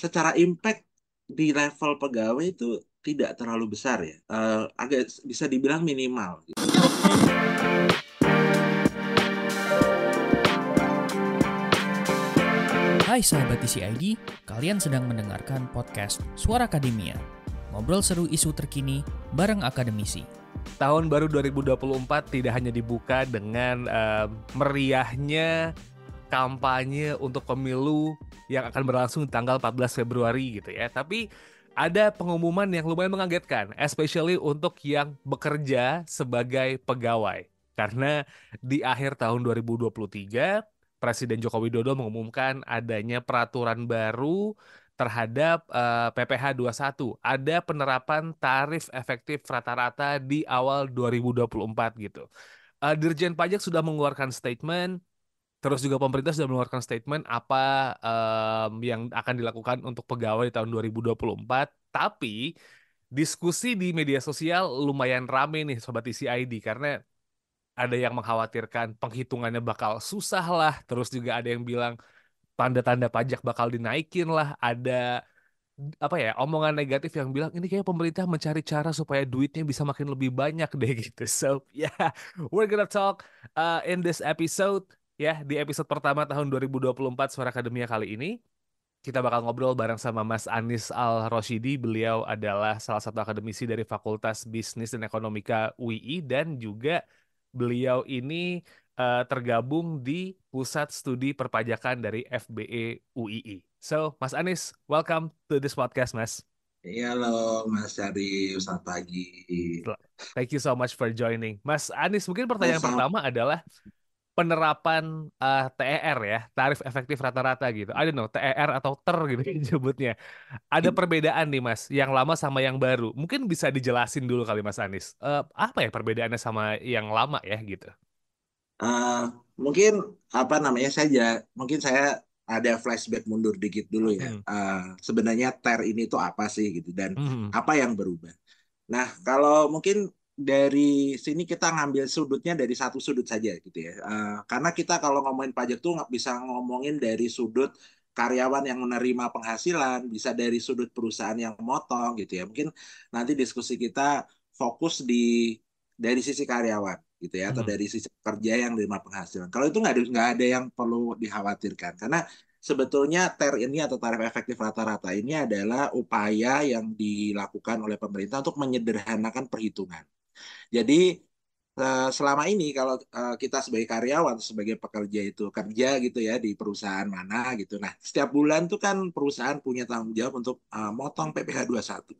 secara impact di level pegawai itu tidak terlalu besar ya. Uh, agak bisa dibilang minimal. Gitu. Hai sahabat TCID, kalian sedang mendengarkan podcast Suara Akademia. Ngobrol seru isu terkini bareng akademisi. Tahun baru 2024 tidak hanya dibuka dengan uh, meriahnya kampanye untuk pemilu yang akan berlangsung tanggal 14 Februari gitu ya. Tapi ada pengumuman yang lumayan mengagetkan, especially untuk yang bekerja sebagai pegawai. Karena di akhir tahun 2023, Presiden Joko Widodo mengumumkan adanya peraturan baru terhadap uh, PPh 21. Ada penerapan tarif efektif rata-rata di awal 2024 gitu. Uh, Dirjen Pajak sudah mengeluarkan statement Terus juga pemerintah sudah mengeluarkan statement apa um, yang akan dilakukan untuk pegawai di tahun 2024. Tapi diskusi di media sosial lumayan rame nih sobat ID karena ada yang mengkhawatirkan penghitungannya bakal susah lah. Terus juga ada yang bilang tanda-tanda pajak bakal dinaikin lah. Ada apa ya omongan negatif yang bilang ini kayak pemerintah mencari cara supaya duitnya bisa makin lebih banyak deh gitu. So yeah, we're gonna talk uh, in this episode ya di episode pertama tahun 2024 Suara Akademia kali ini kita bakal ngobrol bareng sama Mas Anis Al Roshidi. Beliau adalah salah satu akademisi dari Fakultas Bisnis dan Ekonomika UI dan juga beliau ini uh, tergabung di Pusat Studi Perpajakan dari FBE UII. So, Mas Anis, welcome to this podcast, Mas. Iya, halo Mas dari selamat pagi. Thank you so much for joining. Mas Anis, mungkin pertanyaan Mas, pertama adalah penerapan uh, eh, TER ya, tarif efektif rata-rata gitu. I don't know, TER atau TER gitu disebutnya. Ada hmm. perbedaan nih Mas, yang lama sama yang baru. Mungkin bisa dijelasin dulu kali Mas Anies. Uh, apa ya perbedaannya sama yang lama ya gitu? Uh, mungkin apa namanya saja, mungkin saya ada flashback mundur dikit dulu ya. Hmm. Uh, sebenarnya TER ini tuh apa sih gitu dan hmm. apa yang berubah. Nah, kalau mungkin dari sini kita ngambil sudutnya dari satu sudut saja gitu ya. Uh, karena kita kalau ngomongin pajak tuh nggak bisa ngomongin dari sudut karyawan yang menerima penghasilan, bisa dari sudut perusahaan yang motong gitu ya. Mungkin nanti diskusi kita fokus di dari sisi karyawan gitu ya atau hmm. dari sisi kerja yang menerima penghasilan. Kalau itu nggak ada nggak ada yang perlu dikhawatirkan karena sebetulnya TER ini atau tarif efektif rata-rata ini adalah upaya yang dilakukan oleh pemerintah untuk menyederhanakan perhitungan. Jadi eh, selama ini kalau eh, kita sebagai karyawan sebagai pekerja itu kerja gitu ya di perusahaan mana gitu. Nah, setiap bulan tuh kan perusahaan punya tanggung jawab untuk eh, motong PPh 21.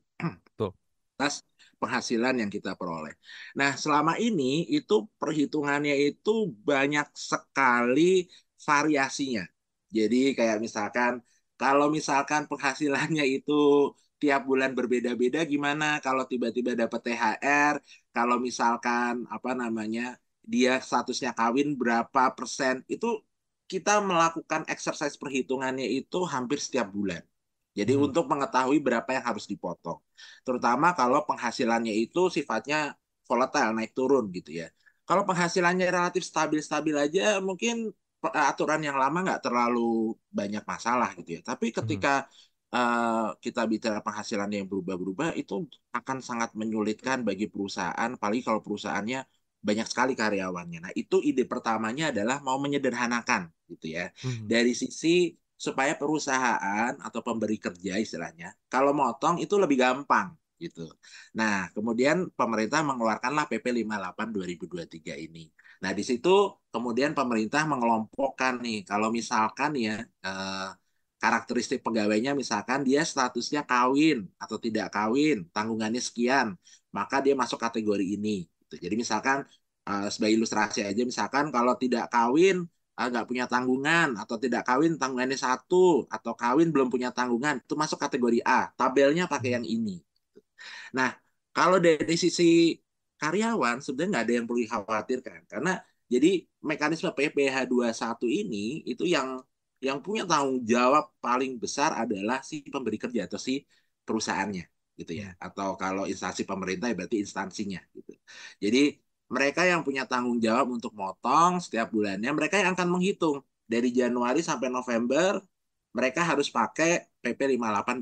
Betul. Atas penghasilan yang kita peroleh. Nah, selama ini itu perhitungannya itu banyak sekali variasinya. Jadi kayak misalkan kalau misalkan penghasilannya itu tiap bulan berbeda-beda gimana kalau tiba-tiba dapat THR kalau misalkan apa namanya dia statusnya kawin berapa persen itu kita melakukan exercise perhitungannya itu hampir setiap bulan. Jadi hmm. untuk mengetahui berapa yang harus dipotong. Terutama kalau penghasilannya itu sifatnya volatile, naik turun gitu ya. Kalau penghasilannya relatif stabil-stabil aja mungkin eh, aturan yang lama nggak terlalu banyak masalah gitu ya. Tapi hmm. ketika hmm. Eh, kita bicara penghasilannya yang berubah-berubah itu akan sangat menyulitkan bagi perusahaan, apalagi kalau perusahaannya banyak sekali karyawannya. Nah, itu ide pertamanya adalah mau menyederhanakan gitu ya. Hmm. Dari sisi supaya perusahaan atau pemberi kerja istilahnya, kalau motong itu lebih gampang gitu. Nah, kemudian pemerintah mengeluarkanlah PP 58 2023 ini. Nah, di situ kemudian pemerintah mengelompokkan nih kalau misalkan ya eh, karakteristik pegawainya misalkan dia statusnya kawin atau tidak kawin, tanggungannya sekian, maka dia masuk kategori ini. Gitu. Jadi misalkan eh, sebagai ilustrasi aja misalkan kalau tidak kawin eh, nggak punya tanggungan atau tidak kawin tanggungannya satu atau kawin belum punya tanggungan itu masuk kategori A. Tabelnya pakai yang ini. Nah kalau dari sisi karyawan sebenarnya nggak ada yang perlu dikhawatirkan karena jadi mekanisme PPH 21 ini itu yang yang punya tanggung jawab paling besar adalah si pemberi kerja atau si perusahaannya gitu ya hmm. atau kalau instansi pemerintah ya berarti instansinya gitu. Jadi mereka yang punya tanggung jawab untuk motong setiap bulannya mereka yang akan menghitung dari Januari sampai November mereka harus pakai PP 58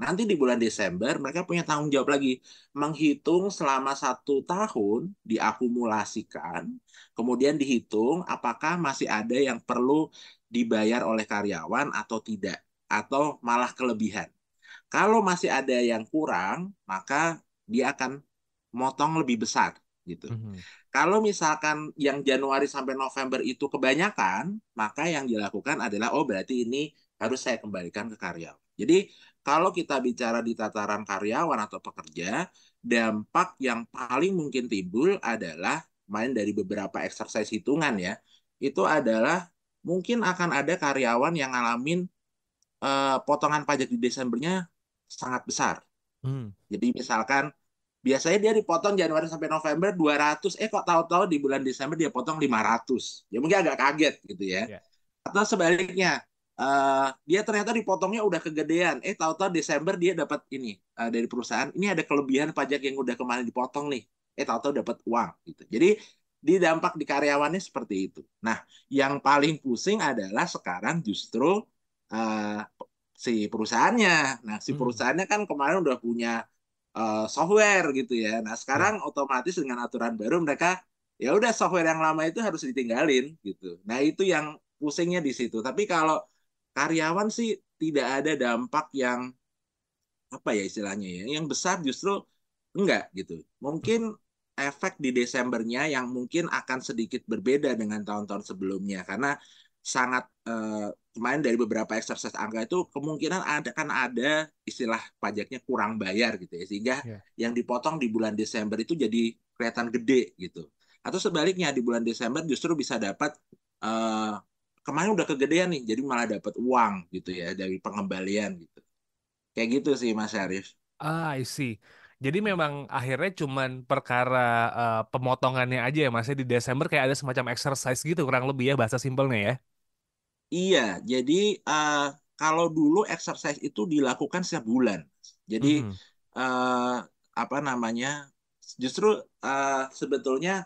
2023. Nanti di bulan Desember mereka punya tanggung jawab lagi menghitung selama satu tahun diakumulasikan, kemudian dihitung apakah masih ada yang perlu dibayar oleh karyawan atau tidak atau malah kelebihan. Kalau masih ada yang kurang, maka dia akan motong lebih besar gitu. Mm -hmm. Kalau misalkan yang Januari sampai November itu kebanyakan, maka yang dilakukan adalah oh berarti ini harus saya kembalikan ke karyawan. Jadi kalau kita bicara di tataran karyawan atau pekerja, dampak yang paling mungkin timbul adalah main dari beberapa eksersis hitungan ya. Itu adalah mungkin akan ada karyawan yang ngalamin uh, potongan pajak di Desembernya sangat besar. Hmm. Jadi misalkan biasanya dia dipotong Januari sampai November 200, eh kok tahu-tahu di bulan Desember dia potong 500. Ya mungkin agak kaget gitu ya. Yeah. Atau sebaliknya, uh, dia ternyata dipotongnya udah kegedean. Eh tahu-tahu Desember dia dapat ini uh, dari perusahaan, ini ada kelebihan pajak yang udah kemarin dipotong nih. Eh tahu-tahu dapat uang gitu. Jadi di dampak di karyawannya seperti itu. Nah, yang paling pusing adalah sekarang justru uh, si perusahaannya. Nah, si hmm. perusahaannya kan kemarin udah punya uh, software gitu ya. Nah, hmm. sekarang otomatis dengan aturan baru mereka ya udah software yang lama itu harus ditinggalin gitu. Nah, itu yang pusingnya di situ. Tapi kalau karyawan sih tidak ada dampak yang apa ya istilahnya ya, yang besar justru enggak gitu. Mungkin efek di Desembernya yang mungkin akan sedikit berbeda dengan tahun-tahun sebelumnya karena sangat eh, kemarin dari beberapa exercise angka itu kemungkinan ada kan ada istilah pajaknya kurang bayar gitu ya sehingga yeah. yang dipotong di bulan Desember itu jadi kelihatan gede gitu atau sebaliknya di bulan Desember justru bisa dapat eh, kemarin udah kegedean nih jadi malah dapat uang gitu ya dari pengembalian gitu kayak gitu sih Mas Arif Ah, I see. Jadi memang akhirnya cuman perkara uh, pemotongannya aja ya Mas ya, di Desember kayak ada semacam exercise gitu kurang lebih ya bahasa simpelnya ya. Iya, jadi uh, kalau dulu exercise itu dilakukan setiap bulan. Jadi uh, apa namanya? Justru uh, sebetulnya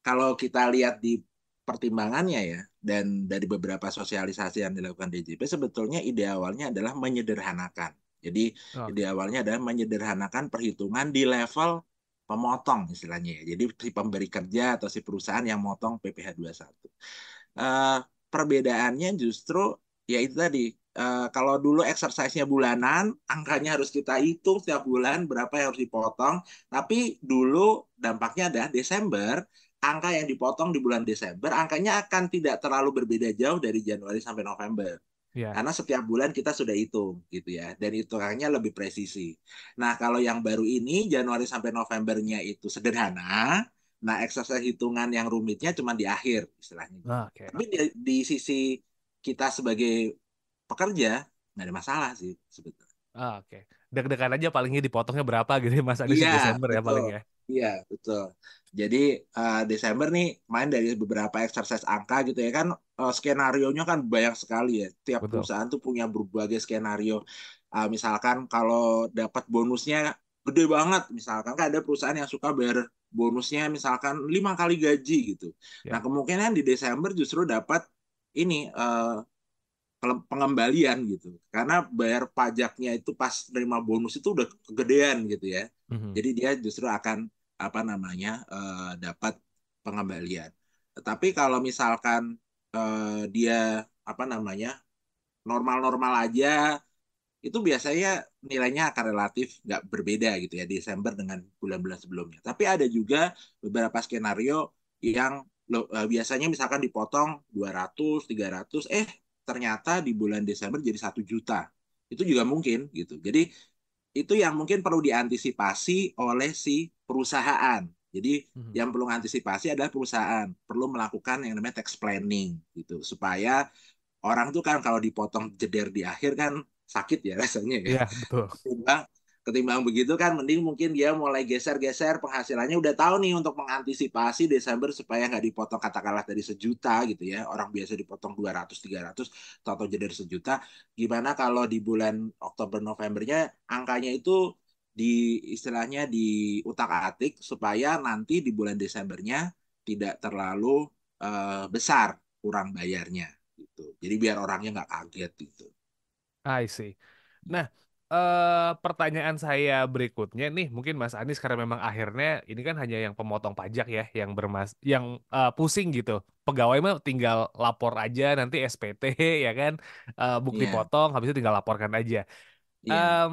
kalau kita lihat di pertimbangannya ya dan dari beberapa sosialisasi yang dilakukan DJP sebetulnya ide awalnya adalah menyederhanakan. Jadi oh. di awalnya adalah menyederhanakan perhitungan di level pemotong istilahnya ya. Jadi si pemberi kerja atau si perusahaan yang motong PPh 21. Uh, perbedaannya justru ya itu tadi uh, kalau dulu exercise-nya bulanan, angkanya harus kita hitung setiap bulan berapa yang harus dipotong. Tapi dulu dampaknya adalah Desember angka yang dipotong di bulan Desember angkanya akan tidak terlalu berbeda jauh dari Januari sampai November. Yeah. Karena setiap bulan kita sudah hitung gitu ya, dan hitungannya lebih presisi. Nah kalau yang baru ini Januari sampai Novembernya itu sederhana, nah exercise hitungan yang rumitnya cuma di akhir istilahnya. Gitu. Ah, okay. Tapi di, di sisi kita sebagai pekerja nggak ada masalah sih sebetulnya. Oh, Oke, okay. deg-degan aja palingnya dipotongnya berapa gitu ya, mas Agus yeah, Desember ya, betul. ya paling ya. Iya betul. Jadi uh, Desember nih main dari beberapa exercise angka gitu ya kan uh, eh, skenario nya kan banyak sekali ya. Tiap Betul. perusahaan tuh punya berbagai skenario. Uh, misalkan kalau dapat bonusnya gede banget, misalkan kan ada perusahaan yang suka bayar bonusnya misalkan lima kali gaji gitu. Ya. Nah kemungkinan di Desember justru dapat ini uh, pengembalian gitu, karena bayar pajaknya itu pas terima bonus itu udah kegedean gitu ya. Mm-hmm. Jadi dia justru akan apa namanya uh, dapat pengembalian. Tapi kalau misalkan Eh, dia apa namanya normal-normal aja itu biasanya nilainya akan relatif nggak berbeda gitu ya Desember dengan bulan-bulan sebelumnya. Tapi ada juga beberapa skenario yang lo, uh, biasanya misalkan dipotong 200, 300, eh ternyata di bulan Desember jadi satu juta. Itu juga mungkin gitu. Jadi itu yang mungkin perlu diantisipasi oleh si perusahaan jadi hmm. yang perlu antisipasi adalah perusahaan perlu melakukan yang namanya tax planning gitu supaya orang tuh kan kalau dipotong jeder di akhir kan sakit ya rasanya ya. Yeah, betul. Ketimbang ketimbang begitu kan mending mungkin dia mulai geser-geser penghasilannya udah tahu nih untuk mengantisipasi Desember supaya nggak dipotong katakanlah dari sejuta gitu ya. Orang biasa dipotong 200 300 atau jeder sejuta. Gimana kalau di bulan Oktober Novembernya angkanya itu di istilahnya di utak-atik supaya nanti di bulan Desembernya tidak terlalu uh, besar kurang bayarnya gitu. Jadi biar orangnya nggak kaget gitu. I see. Nah, uh, pertanyaan saya berikutnya nih, mungkin Mas Anies karena memang akhirnya ini kan hanya yang pemotong pajak ya, yang bermas, yang uh, pusing gitu. Pegawai mah tinggal lapor aja nanti SPT ya kan, uh, bukti yeah. potong, habis itu tinggal laporkan aja. Yeah. Iya. Um,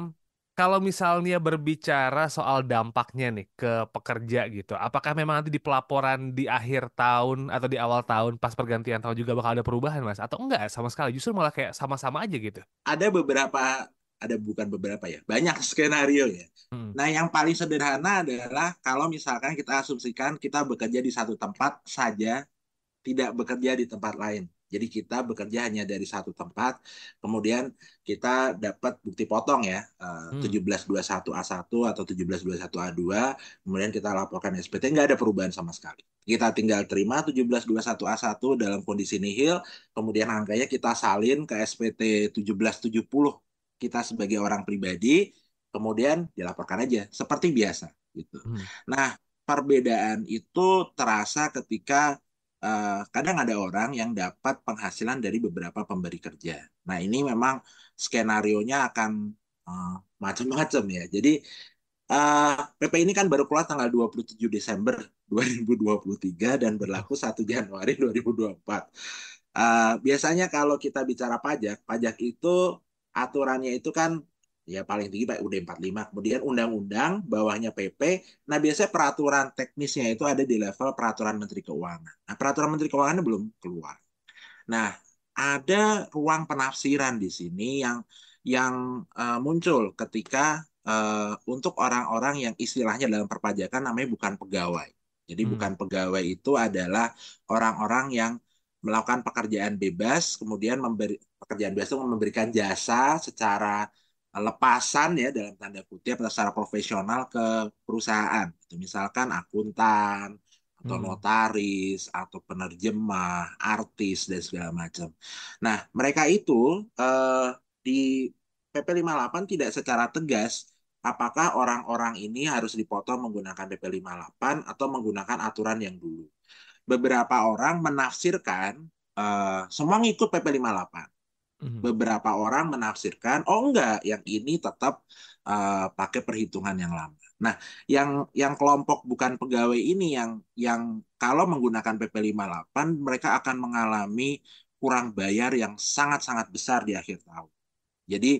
kalau misalnya berbicara soal dampaknya nih ke pekerja gitu, apakah memang nanti di pelaporan di akhir tahun atau di awal tahun pas pergantian tahun juga bakal ada perubahan mas? Atau enggak sama sekali? Justru malah kayak sama-sama aja gitu? Ada beberapa, ada bukan beberapa ya, banyak skenario ya. Hmm. Nah yang paling sederhana adalah kalau misalkan kita asumsikan kita bekerja di satu tempat saja, tidak bekerja di tempat lain. Jadi kita bekerja hanya dari satu tempat, kemudian kita dapat bukti potong ya, uh, hmm. 1721 A1 atau 1721 A2, kemudian kita laporkan SPT, nggak ada perubahan sama sekali. Kita tinggal terima 1721 A1 dalam kondisi nihil, kemudian angkanya kita salin ke SPT 1770 kita sebagai orang pribadi, kemudian dilaporkan aja seperti biasa gitu. Hmm. Nah, perbedaan itu terasa ketika uh, kadang ada orang yang dapat penghasilan dari beberapa pemberi kerja. Nah ini memang skenarionya akan uh, macam-macam ya. Jadi uh, eh, PP ini kan baru keluar tanggal 27 Desember 2023 dan berlaku 1 Januari 2024. Uh, biasanya kalau kita bicara pajak, pajak itu aturannya itu kan ya paling tinggi Pak UD 45 kemudian undang-undang bawahnya PP nah biasanya peraturan teknisnya itu ada di level peraturan Menteri Keuangan nah peraturan Menteri keuangan belum keluar nah ada ruang penafsiran di sini yang yang uh, muncul ketika uh, untuk orang-orang yang istilahnya dalam perpajakan namanya bukan pegawai jadi hmm. bukan pegawai itu adalah orang-orang yang melakukan pekerjaan bebas kemudian memberi pekerjaan bebas itu memberikan jasa secara lepasan ya dalam tanda kutip secara profesional ke perusahaan. itu Misalkan akuntan atau hmm. notaris atau penerjemah, artis dan segala macam. Nah, mereka itu eh, di PP 58 tidak secara tegas apakah orang-orang ini harus dipotong menggunakan PP 58 atau menggunakan aturan yang dulu. Beberapa orang menafsirkan eh, semua ngikut PP 58 hmm Beberapa orang menafsirkan, oh enggak, yang ini tetap uh, pakai perhitungan yang lama. Nah, yang yang kelompok bukan pegawai ini yang yang kalau menggunakan PP58 mereka akan mengalami kurang bayar yang sangat-sangat besar di akhir tahun. Jadi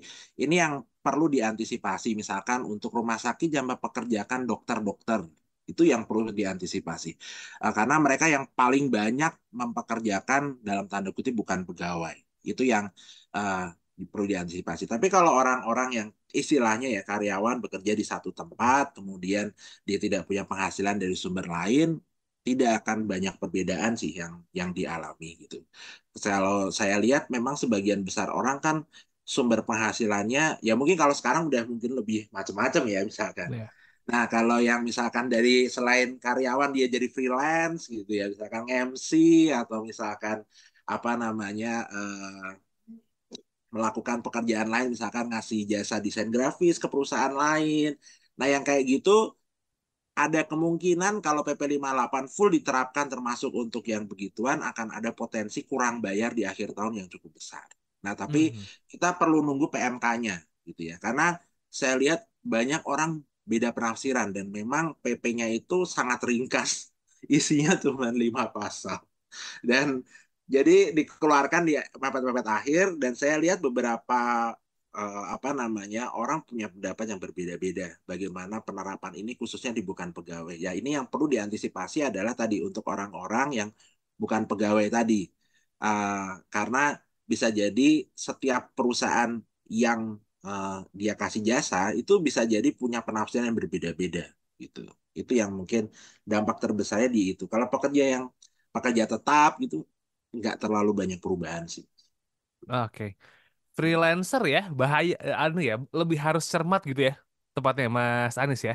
ini yang perlu diantisipasi misalkan untuk rumah sakit jangan pekerjakan dokter-dokter itu yang perlu diantisipasi eh, karena mereka yang paling banyak mempekerjakan dalam tanda kutip bukan pegawai itu yang uh, perlu diantisipasi. Tapi kalau orang-orang yang istilahnya ya karyawan bekerja di satu tempat, kemudian dia tidak punya penghasilan dari sumber lain, tidak akan banyak perbedaan sih yang yang dialami gitu. Kalau saya lihat memang sebagian besar orang kan sumber penghasilannya ya mungkin kalau sekarang udah mungkin lebih macam-macam ya misalkan. Yeah. Nah, kalau yang misalkan dari selain karyawan dia jadi freelance gitu ya, misalkan MC atau misalkan apa namanya uh, melakukan pekerjaan lain misalkan ngasih jasa desain grafis ke perusahaan lain. Nah, yang kayak gitu ada kemungkinan kalau PP58 full diterapkan termasuk untuk yang begituan akan ada potensi kurang bayar di akhir tahun yang cukup besar. Nah, tapi mm -hmm. kita perlu nunggu PMK-nya gitu ya. Karena saya lihat banyak orang beda penafsiran dan memang PP-nya itu sangat ringkas. Isinya cuma lima pasal. Dan jadi dikeluarkan di mepet-mepet akhir dan saya lihat beberapa uh, apa namanya orang punya pendapat yang berbeda-beda bagaimana penerapan ini khususnya di bukan pegawai. Ya ini yang perlu diantisipasi adalah tadi untuk orang-orang yang bukan pegawai tadi. Uh, karena bisa jadi setiap perusahaan yang uh, dia kasih jasa itu bisa jadi punya penafsiran yang berbeda-beda gitu. Itu yang mungkin dampak terbesarnya di itu. Kalau pekerja yang pekerja tetap gitu nggak terlalu banyak perubahan sih. Oke. Okay. Freelancer ya, bahaya eh, anu ya, lebih harus cermat gitu ya tempatnya Mas Anies ya.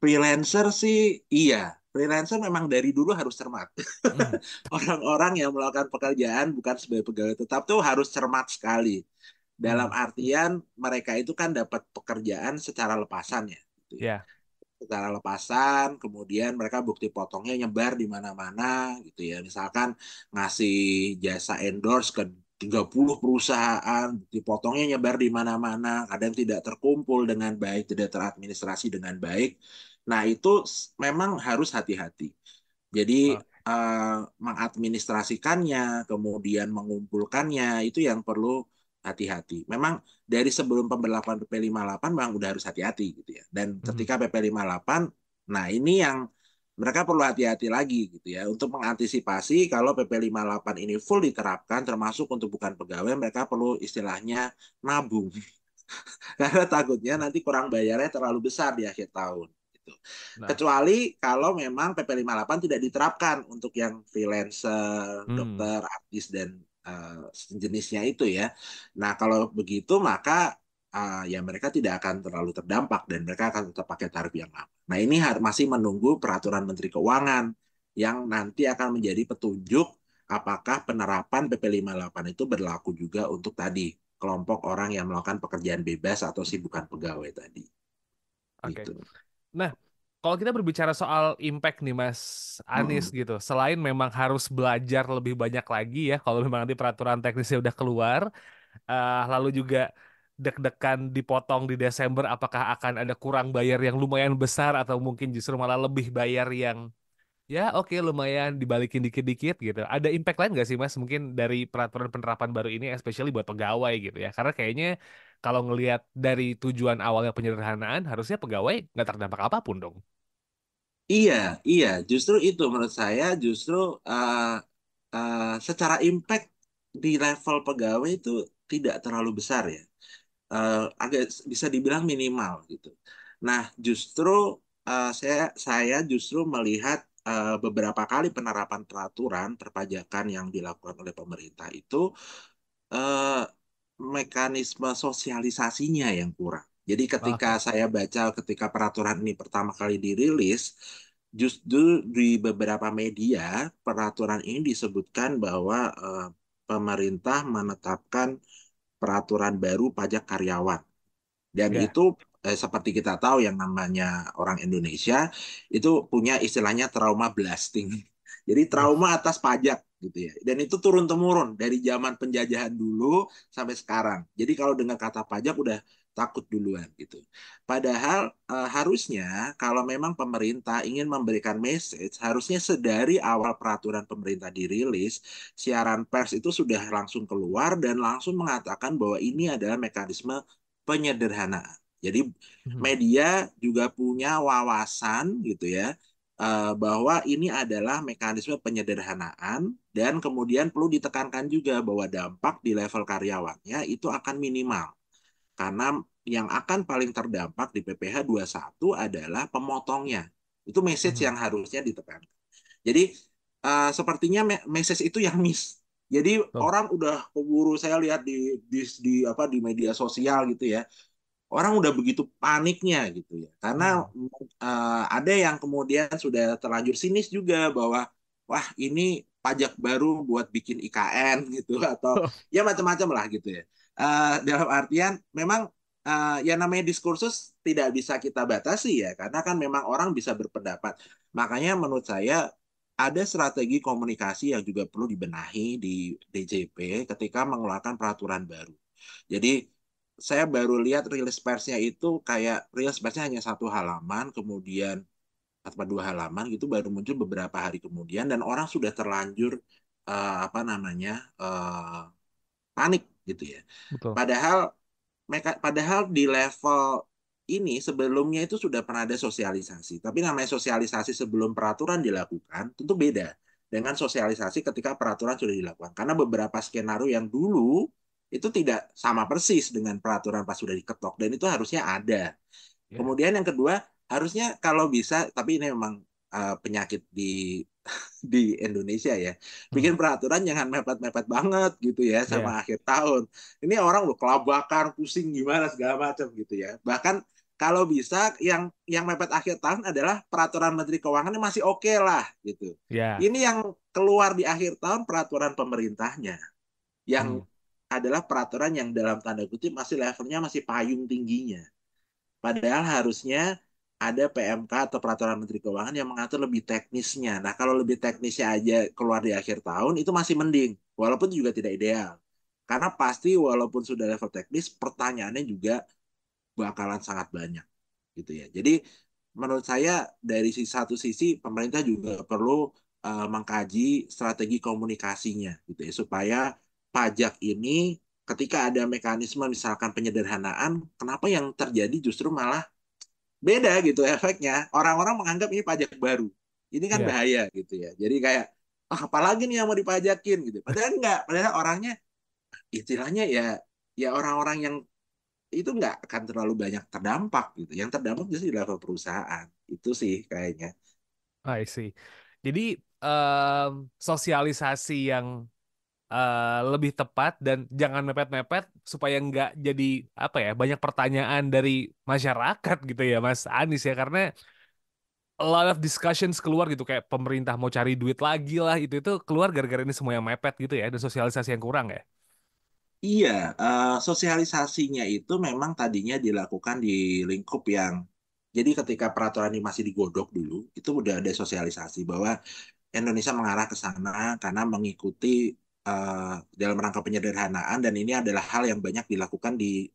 Freelancer sih iya, freelancer memang dari dulu harus cermat. orang hmm. Orang-orang yang melakukan pekerjaan bukan sebagai pegawai tetap tuh harus cermat sekali. Dalam hmm. artian mereka itu kan dapat pekerjaan secara lepasan ya. Gitu. Yeah. Iya secara lepasan, kemudian mereka bukti potongnya nyebar di mana-mana gitu ya. Misalkan ngasih jasa endorse ke 30 perusahaan, bukti potongnya nyebar di mana-mana, kadang tidak terkumpul dengan baik, tidak teradministrasi dengan baik. Nah, itu memang harus hati-hati. Jadi uh, mengadministrasikannya, kemudian mengumpulkannya itu yang perlu hati-hati. Memang dari sebelum pemberlakuan PP 58 memang udah harus hati-hati gitu ya. Dan hmm. ketika PP 58, nah ini yang mereka perlu hati-hati lagi gitu ya untuk mengantisipasi kalau PP 58 ini full diterapkan termasuk untuk bukan pegawai mereka perlu istilahnya nabung. Karena takutnya nanti kurang bayarnya terlalu besar di akhir tahun gitu. Nah. Kecuali kalau memang PP 58 tidak diterapkan untuk yang freelancer, hmm. dokter, artis dan uh, jenisnya itu ya. Nah kalau begitu maka uh, ya mereka tidak akan terlalu terdampak dan mereka akan tetap pakai tarif yang lama. Nah ini masih menunggu peraturan Menteri Keuangan yang nanti akan menjadi petunjuk apakah penerapan PP 58 itu berlaku juga untuk tadi kelompok orang yang melakukan pekerjaan bebas atau sih bukan pegawai tadi. Oke. Okay. Gitu. Nah, kalau kita berbicara soal impact nih Mas Anies hmm. gitu, selain memang harus belajar lebih banyak lagi ya, kalau memang nanti peraturan teknisnya udah keluar, uh, lalu juga deg-degan dipotong di Desember, apakah akan ada kurang bayar yang lumayan besar atau mungkin justru malah lebih bayar yang ya oke okay, lumayan dibalikin dikit-dikit gitu. Ada impact lain nggak sih Mas mungkin dari peraturan penerapan baru ini, especially buat pegawai gitu ya? Karena kayaknya kalau ngelihat dari tujuan awalnya penyederhanaan, harusnya pegawai nggak terdampak apapun dong. Iya, iya, justru itu menurut saya justru uh, uh, secara impact di level pegawai itu tidak terlalu besar ya, uh, agak bisa dibilang minimal gitu. Nah, justru uh, saya saya justru melihat uh, beberapa kali penerapan peraturan perpajakan yang dilakukan oleh pemerintah itu uh, mekanisme sosialisasinya yang kurang. Jadi ketika saya baca ketika peraturan ini pertama kali dirilis, justru di beberapa media peraturan ini disebutkan bahwa eh, pemerintah menetapkan peraturan baru pajak karyawan. Dan ya. itu eh, seperti kita tahu yang namanya orang Indonesia itu punya istilahnya trauma blasting. Jadi trauma atas pajak gitu ya. Dan itu turun temurun dari zaman penjajahan dulu sampai sekarang. Jadi kalau dengar kata pajak udah takut duluan gitu. Padahal eh, harusnya kalau memang pemerintah ingin memberikan message, harusnya sedari awal peraturan pemerintah dirilis, siaran pers itu sudah langsung keluar dan langsung mengatakan bahwa ini adalah mekanisme penyederhanaan. Jadi mhm. media juga punya wawasan gitu ya Eh, bahwa ini adalah mekanisme penyederhanaan dan kemudian perlu ditekankan juga bahwa dampak di level karyawannya itu akan minimal. Karena yang akan paling terdampak di PPH 21 adalah pemotongnya. Itu message hmm. yang harusnya ditekankan. Jadi uh, sepertinya message itu yang miss. Jadi oh. orang udah keburu saya lihat di, di di apa di media sosial gitu ya orang udah begitu paniknya gitu ya karena hmm. uh, ada yang kemudian sudah terlanjur sinis juga bahwa wah ini pajak baru buat bikin IKN gitu atau oh. ya macam-macam lah gitu ya uh, dalam artian memang uh, ya namanya diskursus tidak bisa kita batasi ya karena kan memang orang bisa berpendapat makanya menurut saya ada strategi komunikasi yang juga perlu dibenahi di DJP ketika mengeluarkan peraturan baru jadi saya baru lihat rilis persnya itu kayak rilis persnya hanya satu halaman kemudian atau dua halaman gitu baru muncul beberapa hari kemudian dan orang sudah terlanjur uh, apa namanya uh, panik gitu ya. Betul. Padahal mereka padahal di level ini sebelumnya itu sudah pernah ada sosialisasi tapi namanya sosialisasi sebelum peraturan dilakukan tentu beda dengan sosialisasi ketika peraturan sudah dilakukan karena beberapa skenario yang dulu itu tidak sama persis dengan peraturan pas sudah diketok dan itu harusnya ada. Ya. Kemudian yang kedua harusnya kalau bisa tapi ini memang uh, penyakit di di Indonesia ya hmm. bikin peraturan jangan mepet-mepet banget gitu ya sama yeah. akhir tahun. Ini orang lo kelabakan pusing gimana segala macam gitu ya. Bahkan kalau bisa yang yang mepet akhir tahun adalah peraturan Menteri Keuangan ini masih oke okay lah gitu. Yeah. Ini yang keluar di akhir tahun peraturan pemerintahnya yang hmm adalah peraturan yang dalam tanda kutip masih levelnya masih payung tingginya. Padahal harusnya ada PMK atau peraturan Menteri Keuangan yang mengatur lebih teknisnya. Nah, kalau lebih teknisnya aja keluar di akhir tahun itu masih mending, walaupun juga tidak ideal. Karena pasti walaupun sudah level teknis, pertanyaannya juga bakalan sangat banyak gitu ya. Jadi menurut saya dari satu sisi pemerintah juga perlu uh, mengkaji strategi komunikasinya gitu ya supaya pajak ini ketika ada mekanisme misalkan penyederhanaan, kenapa yang terjadi justru malah beda gitu efeknya. Orang-orang menganggap ini pajak baru. Ini kan yeah. bahaya gitu ya. Jadi kayak ah, apalagi nih yang mau dipajakin gitu. Padahal enggak, padahal orangnya istilahnya ya ya orang-orang yang itu enggak akan terlalu banyak terdampak gitu. Yang terdampak justru di level perusahaan. Itu sih kayaknya. I see. Jadi um, sosialisasi yang Eh, lebih tepat dan jangan mepet-mepet supaya nggak jadi apa ya banyak pertanyaan dari masyarakat gitu ya Mas Anies ya karena a lot of discussions keluar gitu kayak pemerintah mau cari duit lagi lah itu itu keluar gara-gara ini semua yang mepet gitu ya dan sosialisasi yang kurang ya. Iya, uh, sosialisasinya itu memang tadinya dilakukan di lingkup yang jadi ketika peraturan ini masih digodok dulu itu udah ada sosialisasi bahwa Indonesia mengarah ke sana karena mengikuti Eh, dalam rangka penyederhanaan dan ini adalah hal yang banyak dilakukan di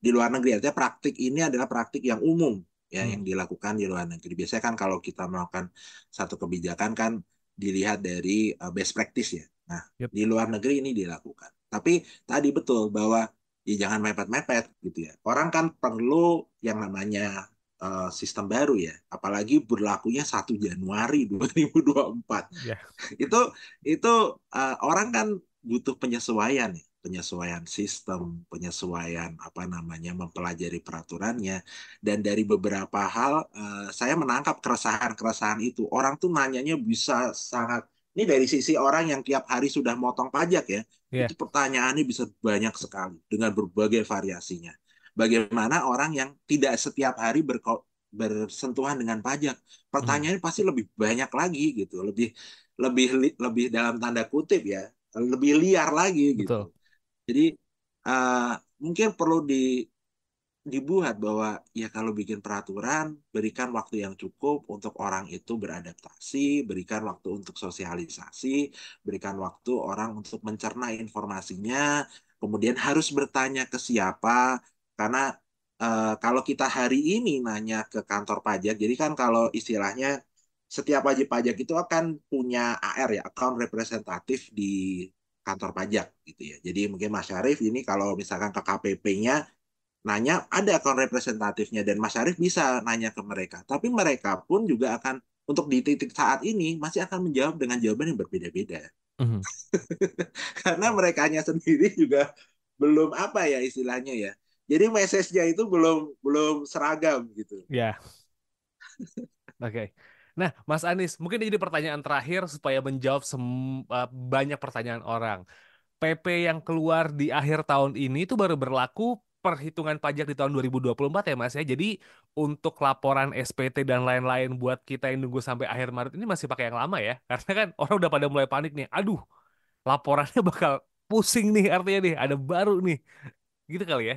di luar negeri artinya praktik ini adalah praktik yang umum ya hmm. yang dilakukan di luar negeri biasanya kan kalau kita melakukan satu kebijakan kan dilihat dari uh, best practice ya nah yep. di luar negeri ini dilakukan tapi tadi betul bahwa ya jangan mepet-mepet gitu ya orang kan perlu yang namanya Eh, sistem baru ya, apalagi berlakunya 1 Januari 2024. Yeah. itu itu uh, orang kan butuh penyesuaian ya penyesuaian sistem, penyesuaian apa namanya mempelajari peraturannya dan dari beberapa hal uh, saya menangkap keresahan-keresahan itu. Orang tuh nanyanya bisa sangat ini dari sisi orang yang tiap hari sudah motong pajak ya. Yeah. Itu pertanyaannya bisa banyak sekali dengan berbagai variasinya. Bagaimana orang yang tidak setiap hari berko bersentuhan dengan pajak. Pertanyaannya pasti lebih banyak lagi gitu, lebih lebih lebih dalam tanda kutip ya, lebih liar lagi gitu. Betul. Jadi uh, mungkin perlu di dibuat bahwa ya kalau bikin peraturan berikan waktu yang cukup untuk orang itu beradaptasi, berikan waktu untuk sosialisasi, berikan waktu orang untuk mencerna informasinya, kemudian harus bertanya ke siapa, karena uh, kalau kita hari ini nanya ke kantor pajak, jadi kan kalau istilahnya setiap wajib pajak itu akan punya AR ya, account Representative di kantor pajak gitu ya. Jadi mungkin Mas Syarif ini kalau misalkan ke KPP-nya nanya ada account representatifnya dan Mas Syarif bisa nanya ke mereka. Tapi mereka pun juga akan untuk di titik saat ini masih akan menjawab dengan jawaban yang berbeda-beda. Mm -hmm. Karena merekanya sendiri juga belum apa ya istilahnya ya jadi message-nya itu belum belum seragam gitu. Ya. Yeah. Oke. Okay. Nah, Mas Anies, mungkin ini jadi pertanyaan terakhir supaya menjawab eh, banyak pertanyaan orang. PP yang keluar di akhir tahun ini itu baru berlaku perhitungan pajak di tahun 2024 ya Mas ya. Jadi untuk laporan SPT dan lain-lain buat kita yang nunggu sampai akhir Maret ini masih pakai yang lama ya. Karena kan orang udah pada mulai panik nih. Aduh, laporannya bakal pusing nih artinya nih, ada baru nih. Gitu kali ya.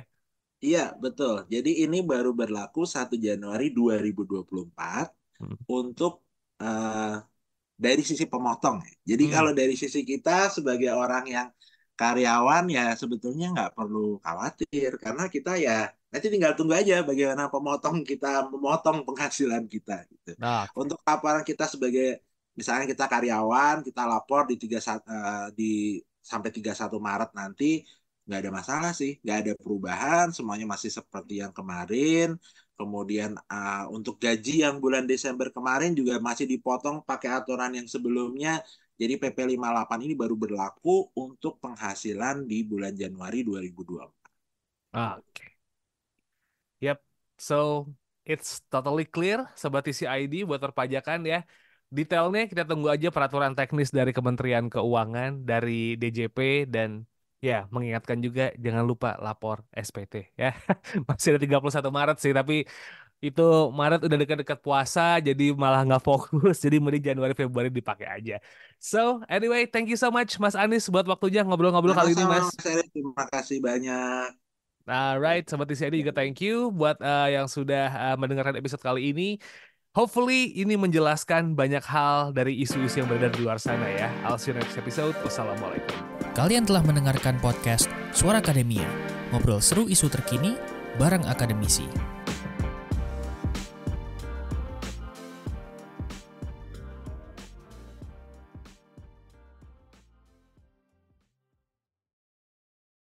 Iya, betul. Jadi ini baru berlaku 1 Januari 2024 hmm. untuk uh, dari sisi pemotong. Ya. Jadi hmm. kalau dari sisi kita sebagai orang yang karyawan ya sebetulnya nggak perlu khawatir karena kita ya nanti tinggal tunggu aja bagaimana pemotong kita memotong penghasilan kita gitu. Nah. Untuk laporan kita sebagai misalnya kita karyawan, kita lapor di 3 uh, eh, di sampai 31 Maret nanti nggak ada masalah sih, nggak ada perubahan, semuanya masih seperti yang kemarin. Kemudian uh, untuk gaji yang bulan Desember kemarin juga masih dipotong pakai aturan yang sebelumnya. Jadi PP 58 ini baru berlaku untuk penghasilan di bulan Januari 2024. Ah, oke. Okay. Yep. So it's totally clear sobat ID buat perpajakan ya. Detailnya kita tunggu aja peraturan teknis dari Kementerian Keuangan, dari DJP dan Ya, mengingatkan juga jangan lupa lapor SPT ya. Masih ada 31 Maret sih, tapi itu Maret udah dekat-dekat puasa jadi malah nggak fokus. Jadi mending Januari Februari dipakai aja. So, anyway, thank you so much Mas Anis, buat waktunya ngobrol-ngobrol kali ini Mas. Mas terima kasih banyak. Alright, Sobat TCI juga thank you buat uh, yang sudah uh, mendengarkan episode kali ini. Hopefully ini menjelaskan banyak hal dari isu-isu yang beredar di luar sana ya. I'll see you next episode. Wassalamualaikum. Kalian telah mendengarkan podcast Suara Akademia, ngobrol seru isu terkini bareng akademisi.